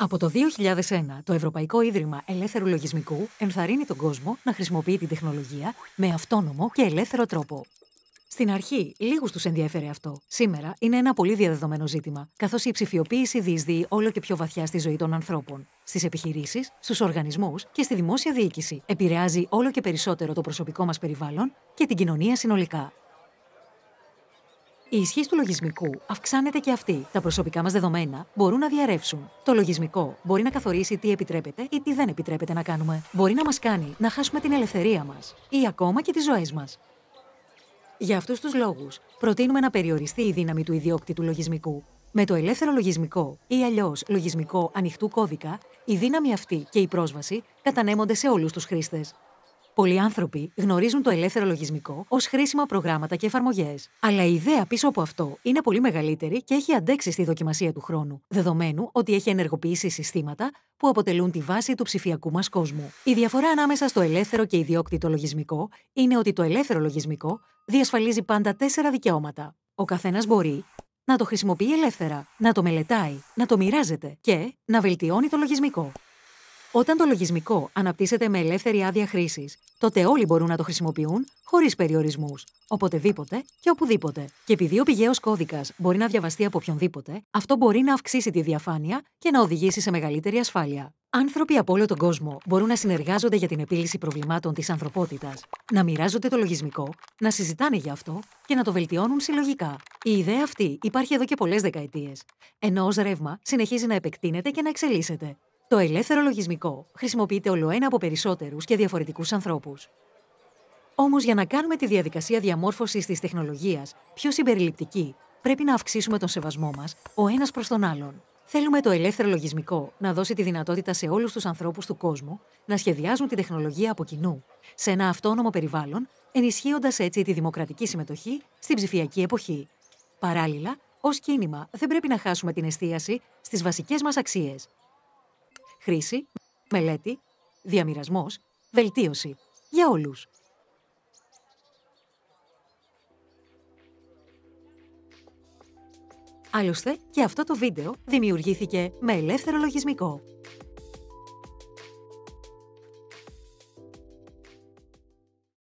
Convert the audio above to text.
Από το 2001, το Ευρωπαϊκό Ίδρυμα Ελεύθερου Λογισμικού ενθαρρύνει τον κόσμο να χρησιμοποιεί την τεχνολογία με αυτόνομο και ελεύθερο τρόπο. Στην αρχή, λίγους τους ενδιέφερε αυτό. Σήμερα είναι ένα πολύ διαδεδομένο ζήτημα, καθώς η ψηφιοποίηση διεισδύει όλο και πιο βαθιά στη ζωή των ανθρώπων. Στις επιχειρήσεις, στους οργανισμούς και στη δημόσια διοίκηση. Επηρεάζει όλο και περισσότερο το προσωπικό μας περιβάλλον και την κοινωνία συνολικά. Η ισχύ του λογισμικού αυξάνεται και αυτή. Τα προσωπικά μας δεδομένα μπορούν να διαρρεύσουν. Το λογισμικό μπορεί να καθορίσει τι επιτρέπεται ή τι δεν επιτρέπεται να κάνουμε. Μπορεί να μας κάνει να χάσουμε την ελευθερία μας ή ακόμα και τις ζωές μας. Για αυτούς τους λόγους, προτείνουμε να περιοριστεί η δύναμη του ιδιόκτητου λογισμικού. Με το ελεύθερο λογισμικό ή αλλιώς λογισμικό ανοιχτού κώδικα, η δύναμη αυτή και η πρόσβαση κατανέμονται σε όλους τους χρήστες. Πολλοί άνθρωποι γνωρίζουν το ελεύθερο λογισμικό ως χρήσιμα προγράμματα και εφαρμογές. Αλλά η ιδέα πίσω από αυτό είναι πολύ μεγαλύτερη και έχει αντέξει στη δοκιμασία του χρόνου, δεδομένου ότι έχει ενεργοποιήσει συστήματα που αποτελούν τη βάση του ψηφιακού μας κόσμου. Η διαφορά ανάμεσα στο ελεύθερο και ιδιόκτητο λογισμικό είναι ότι το ελεύθερο λογισμικό διασφαλίζει πάντα τέσσερα δικαιώματα. Ο καθένας μπορεί να το χρησιμοποιεί ελεύθερα, να το μελετάει, να το μοιράζεται και να βελτιώνει το λογισμικό. Όταν το λογισμικό αναπτύσσεται με ελεύθερη άδεια χρήσης, τότε όλοι μπορούν να το χρησιμοποιούν χωρίς περιορισμούς, οποτεδήποτε και οπουδήποτε. Και επειδή ο πηγαίος κώδικας μπορεί να διαβαστεί από οποιονδήποτε, αυτό μπορεί να αυξήσει τη διαφάνεια και να οδηγήσει σε μεγαλύτερη ασφάλεια. Άνθρωποι από όλο τον κόσμο μπορούν να συνεργάζονται για την επίλυση προβλημάτων της ανθρωπότητας, να μοιράζονται το λογισμικό, να συζητάνε γι' αυτό και να το βελτιώνουν συλλογικά. Η ιδέα αυτή υπάρχει εδώ και πολλές δεκαετίες, ενώ ως ρεύμα συνεχίζει να επεκτείνεται και να εξελίσσεται. Το ελεύθερο λογισμικό χρησιμοποιείται ολοένα από περισσότερους και διαφορετικούς ανθρώπους. Όμως για να κάνουμε τη διαδικασία διαμόρφωσης της τεχνολογίας πιο συμπεριληπτική, πρέπει να αυξήσουμε τον σεβασμό μας, ο ένας προς τον άλλον. Θέλουμε το ελεύθερο λογισμικό να δώσει τη δυνατότητα σε όλους τους ανθρώπους του κόσμου να σχεδιάζουν τη τεχνολογία από κοινού, σε ένα αυτόνομο περιβάλλον, ενισχύοντας έτσι τη δημοκρατική συμμετοχή στην ψηφιακή εποχή. Παράλληλα, ως κίνημα δεν πρέπει να χάσουμε την εστίαση στις βασικές μας αξίες χρήση, μελέτη, διαμοιρασμός, βελτίωση. Για όλους. Άλλωστε, και αυτό το βίντεο δημιουργήθηκε με ελεύθερο λογισμικό.